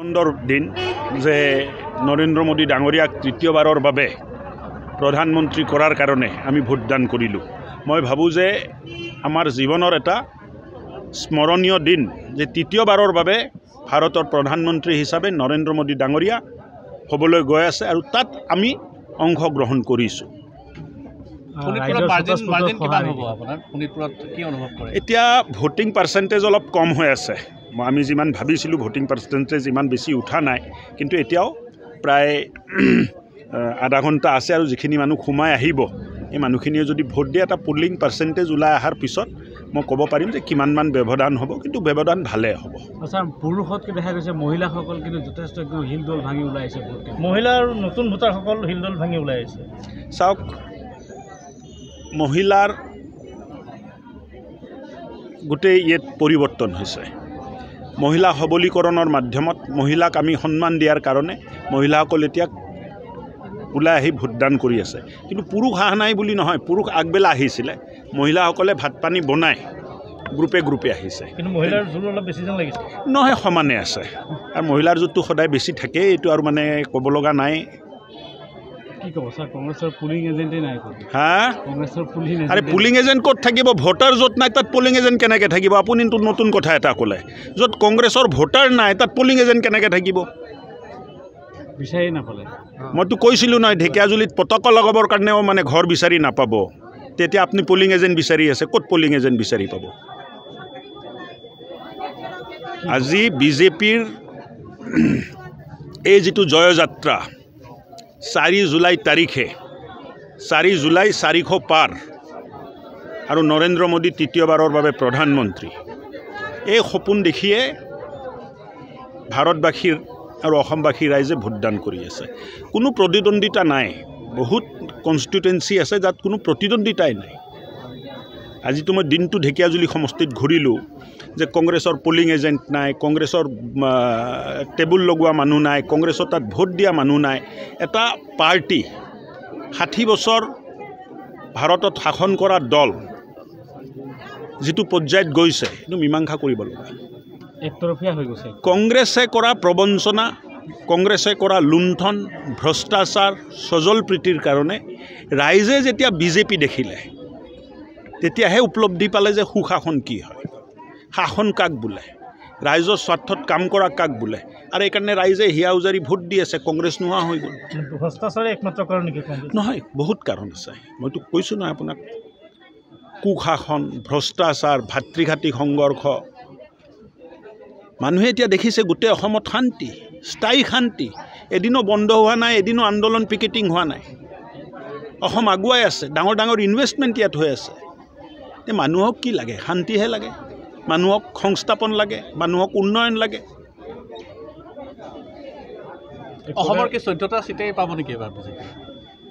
আনন্দৰ দিন যে নৰেন্দ্ৰ মোদী ডাঙৰীয়াক তৃতীয়বাৰৰ বাবে প্ৰধানমন্ত্ৰী কৰাৰ কাৰণে আমি ভোটদান কৰিলোঁ মই ভাবোঁ যে আমাৰ জীৱনৰ এটা স্মৰণীয় দিন যে তৃতীয়বাৰৰ বাবে ভাৰতৰ প্ৰধানমন্ত্ৰী হিচাপে নৰেন্দ্ৰ মোদী ডাঙৰীয়া হ'বলৈ গৈ আছে আৰু তাত আমি অংশগ্ৰহণ কৰিছোঁ এতিয়া ভোটিং পাৰ্চেণ্টেজ অলপ কম হৈ আছে আমি যিমান ভাবিছিলোঁ ভোটিং পাৰ্চেণ্টেজ ইমান বেছি উঠা নাই কিন্তু এতিয়াও প্ৰায় আধা ঘণ্টা আছে আৰু যিখিনি মানুহ সোমাই আহিব এই মানুহখিনিয়ে যদি ভোট দিয়ে এটা পুলিং পাৰ্চেণ্টেজ ওলাই অহাৰ পিছত মই ক'ব পাৰিম যে কিমানমান ব্যৱধান হ'ব কিন্তু ব্যৱধান ভালেই হ'ব ছাৰ পুৰুষতকৈ দেখা গৈছে মহিলাসকল কিন্তু যথেষ্ট শিলদৌল ভাঙি ওলাই আহিছে মহিলা আৰু নতুন ভোটাৰসকল শিলদৌল ভাঙি ওলাই আহিছে চাওক মহিলাৰ গোটেই ইয়াত পৰিৱৰ্তন হৈছে মহিলা সবলীকৰণৰ মাধ্যমত মহিলাক আমি সন্মান দিয়াৰ কাৰণে মহিলাসকল এতিয়া ওলাই আহি ভোটদান কৰি আছে কিন্তু পুৰুষ অহা নাই বুলি নহয় পুৰুষ আগবেলা আহিছিলে মহিলাসকলে ভাত পানী বনাই গ্ৰুপে গ্ৰুপে আহিছে কিন্তু মহিলাৰ জোৰ অলপ বেছি যেন লাগিছে নহয় সমানে আছে আৰু মহিলাৰ জোৰটো সদায় বেছি থাকেই এইটো আৰু মানে ক'ব লগা নাই পুলিং এজেণ্ট কত থাকিব ভোটাৰ যত নাই তাত পুলিং এজেণ্ট কেনেকৈ থাকিব আপনি নতুন কথা এটা কলে যত কংগ্ৰেছৰ ভোটাৰ নাই তাত পুলিং এজেণ্ট কেনেকৈ থাকিব মইতো কৈছিলোঁ নহয় তো কইছিল ঢেকিয়াজুলিত পতাকা লগাবৰ কাৰণেও মানে ঘৰ বিচাৰি নাপাব তেতিয়া আপুনি পুলিং এজেণ্ট বিচাৰি আছে কত পুলিং এজেণ্ট বিচাৰি পাব আজি বিজেপিৰ এই যিটো জয়যাত্ৰা চাৰি জুলাই তাৰিখে চাৰি জুলাই চাৰিশ পাৰ আৰু নৰেন্দ্ৰ মোদী তৃতীয়বাৰৰ বাবে প্ৰধানমন্ত্ৰী এই সপোন দেখিয়ে ভাৰতবাসীৰ আৰু অসমবাসী ৰাইজে ভোটদান কৰি আছে কোনো প্ৰতিদ্বন্দ্বিতা নাই বহুত কনষ্টিটুৱেঞ্চি আছে যাত কোনো প্ৰতিদ্বন্দ্বিতাই নাই আজিতো মই দিনটো ঢেকীয়াজুলি সমষ্টিত ঘূৰিলোঁ যে কংগ্ৰেছৰ পলিং এজেণ্ট নাই কংগ্ৰেছৰ টেবুল লগোৱা মানুহ নাই কংগ্ৰেছৰ তাত ভোট দিয়া মানুহ নাই এটা পাৰ্টি ষাঠি বছৰ ভাৰতত শাসন কৰা দল যিটো পৰ্যায়ত গৈছে সেইটো মীমাংসা কৰিব লগা একতৰফীয়া হৈ গৈছে কংগ্ৰেছে কৰা প্ৰবঞ্চনা কংগ্ৰেছে কৰা লুণ্ঠন ভ্ৰষ্টাচাৰ স্বজল প্ৰীতিৰ কাৰণে ৰাইজে যেতিয়া বিজেপি দেখিলে তেতিয়াহে উপলব্ধি পালে যে সুশাসন কি হয় শাসন কাক বোলে ৰাইজৰ স্বাৰ্থত কাম কৰা কাক বোলে আৰু এইকাৰণে ৰাইজে হিয়া উজাৰি ভোট দি আছে কংগ্ৰেছ নোহোৱা হৈ গ'ল ভ্ৰষ্টাচাৰে একমাত্ৰ কাৰণ নেকি নহয় বহুত কাৰণ আছে মইতো কৈছোঁ নহয় আপোনাক কুশাসন ভ্ৰষ্টাচাৰ ভাতৃঘাতী সংঘৰ্ষ মানুহে এতিয়া দেখিছে গোটেই অসমত শান্তি স্থায়ী শান্তি এদিনো বন্ধ হোৱা নাই এদিনো আন্দোলন পিকেটিং হোৱা নাই অসম আগুৱাই আছে ডাঙৰ ডাঙৰ ইনভেষ্টমেণ্ট ইয়াত হৈ আছে এই মানুহক কি লাগে শান্তিহে লাগে মানুহক সংস্থাপন লাগে মানুহক উন্নয়ন লাগে অসমৰ কি চৈধ্যটা চিটেই পাব নেকি এবাৰ বিজেপি